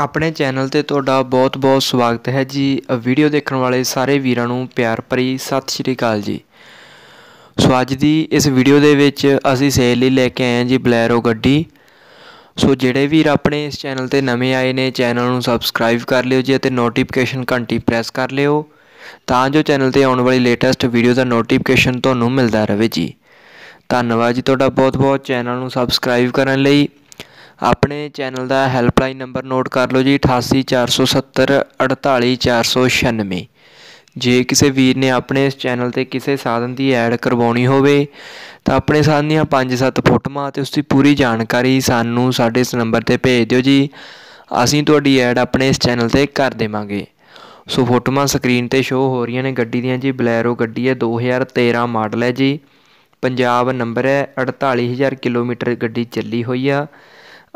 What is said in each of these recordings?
ਆਪਣੇ ਚੈਨਲ ਤੇ ਤੁਹਾਡਾ ਬਹੁਤ-ਬਹੁਤ ਸਵਾਗਤ ਹੈ ਜੀ ਵੀਡੀਓ ਦੇਖਣ ਵਾਲੇ ਸਾਰੇ ਵੀਰਾਂ ਨੂੰ ਪਿਆਰ ਭਰੀ ਸਤਿ ਸ਼੍ਰੀ ਅਕਾਲ ਜੀ ਸੋ ਅੱਜ ਦੀ ਇਸ ਵੀਡੀਓ ਦੇ ਵਿੱਚ ਅਸੀਂ ਸੇਲ ਲਈ ਲੈ ਕੇ ਆਏ ਹਾਂ ਜੀ ਬਲੈਰੋ ਗੱਡੀ ਸੋ ਜਿਹੜੇ ਵੀਰ ਆਪਣੇ ਇਸ ਚੈਨਲ ਤੇ ਨਵੇਂ ਆਏ ਨੇ ਚੈਨਲ ਨੂੰ ਸਬਸਕ੍ਰਾਈਬ ਕਰ ਲਿਓ ਜੀ ਅਤੇ ਨੋਟੀਫਿਕੇਸ਼ਨ ਘੰਟੀ ਪ੍ਰੈਸ ਕਰ ਲਿਓ ਤਾਂ ਜੋ ਚੈਨਲ ਤੇ ਆਉਣ ਵਾਲੀ ਲੇਟੈਸਟ ਵੀਡੀਓ ਦਾ ਨੋਟੀਫਿਕੇਸ਼ਨ ਤੁਹਾਨੂੰ ਮਿਲਦਾ ਰਹੇ ਜੀ ਧੰਨਵਾਦ ਜੀ ਤੁਹਾਡਾ ਬਹੁਤ-ਬਹੁਤ ਚੈਨਲ ਨੂੰ ਸਬਸਕ੍ਰਾਈਬ ਕਰਨ ਲਈ ਆਪਣੇ ਚੈਨਲ ਦਾ ਹੈਲਪਲਾਈਨ ਨੰਬਰ ਨੋਟ ਕਰ ਲਓ ਜੀ 88470 48496 ਜੇ ਕਿਸੇ ਵੀਰ ਨੇ ਆਪਣੇ ਇਸ ਚੈਨਲ ਤੇ ਕਿਸੇ ਸਾਧਨ ਦੀ ਐਡ ਕਰਵਾਉਣੀ ਹੋਵੇ ਤਾਂ ਆਪਣੇ ਸਾਧਨ ਦੀਆਂ 5-7 ਫੋਟੋਆਂ ਤੇ ਉਸ ਦੀ ਪੂਰੀ ਜਾਣਕਾਰੀ ਸਾਨੂੰ ਸਾਡੇ ਇਸ ਨੰਬਰ ਤੇ ਭੇਜ ਦਿਓ ਜੀ ਅਸੀਂ ਤੁਹਾਡੀ ਐਡ ਆਪਣੇ ਇਸ ਚੈਨਲ ਤੇ ਕਰ ਦੇਵਾਂਗੇ ਸੋ ਫੋਟੋਆਂ ਸਕਰੀਨ ਤੇ ਸ਼ੋ ਹੋ ਰਹੀਆਂ ਨੇ ਗੱਡੀ ਦੀਆਂ ਜੀ ਬਲੈਰੋ ਗੱਡੀ ਹੈ 2013 ਮਾਡਲ ਹੈ ਜੀ ਪੰਜਾਬ ਨੰਬਰ ਹੈ 48000 ਕਿਲੋਮੀਟਰ ਗੱਡੀ ਚੱਲੀ ਹੋਈ ਆ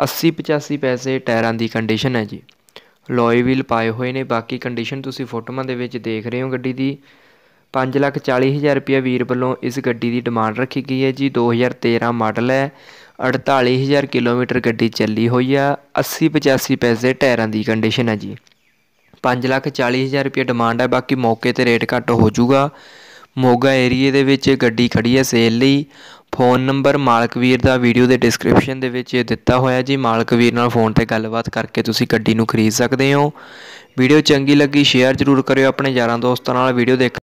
80-85 ਪੈਸੇ ਟਾਇਰਾਂ ਦੀ ਕੰਡੀਸ਼ਨ ਹੈ ਜੀ ਲੋਏ ਵੀਲ ਪਾਏ ਹੋਏ ਨੇ ਬਾਕੀ ਕੰਡੀਸ਼ਨ ਤੁਸੀਂ ਫੋਟੋਆਂ ਦੇ ਵਿੱਚ ਦੇਖ ਰਹੇ ਹੋ ਗੱਡੀ ਦੀ 540000 ਰੁਪਏ ਵੀਰ ਵੱਲੋਂ ਇਸ ਗੱਡੀ ਦੀ ਡਿਮਾਂਡ ਰੱਖੀ ਗਈ ਹੈ ਜੀ 2013 ਮਾਡਲ ਹੈ 48000 ਕਿਲੋਮੀਟਰ ਗੱਡੀ ਚੱਲੀ ਹੋਈ ਆ 80-85 ਪੈਸੇ ਟਾਇਰਾਂ ਦੀ ਕੰਡੀਸ਼ਨ ਹੈ ਜੀ 540000 ਰੁਪਏ ਡਿਮਾਂਡ ਹੈ ਬਾਕੀ ਮੌਕੇ ਤੇ ਰੇਟ ਘੱਟ ਹੋ ਜਾਊਗਾ ਮੋਗਾ ਏਰੀਏ ਦੇ ਵਿੱਚ ਗੱਡੀ ਖੜੀ ਹੈ ਸੇਲ ਲਈ ਫ਼ੋਨ ਨੰਬਰ ਮਾਲਕ ਵੀਰ ਦਾ ਵੀਡੀਓ ਦੇ ਡਿਸਕ੍ਰਿਪਸ਼ਨ ਦੇ ਵਿੱਚ ਇਹ ਦਿੱਤਾ ਹੋਇਆ ਜੀ ਮਾਲਕ ਵੀਰ ਨਾਲ ਫ਼ੋਨ ਤੇ ਗੱਲਬਾਤ ਕਰਕੇ ਤੁਸੀਂ ਗੱਡੀ ਨੂੰ ਖਰੀਦ ਸਕਦੇ ਹੋ ਵੀਡੀਓ ਚੰਗੀ ਲੱਗੀ ਸ਼ੇਅਰ ਜ਼ਰੂਰ ਕਰਿਓ ਆਪਣੇ ਯਾਰਾਂ ਦੋਸਤਾਂ ਨਾਲ ਵੀਡੀਓ ਦੇਖ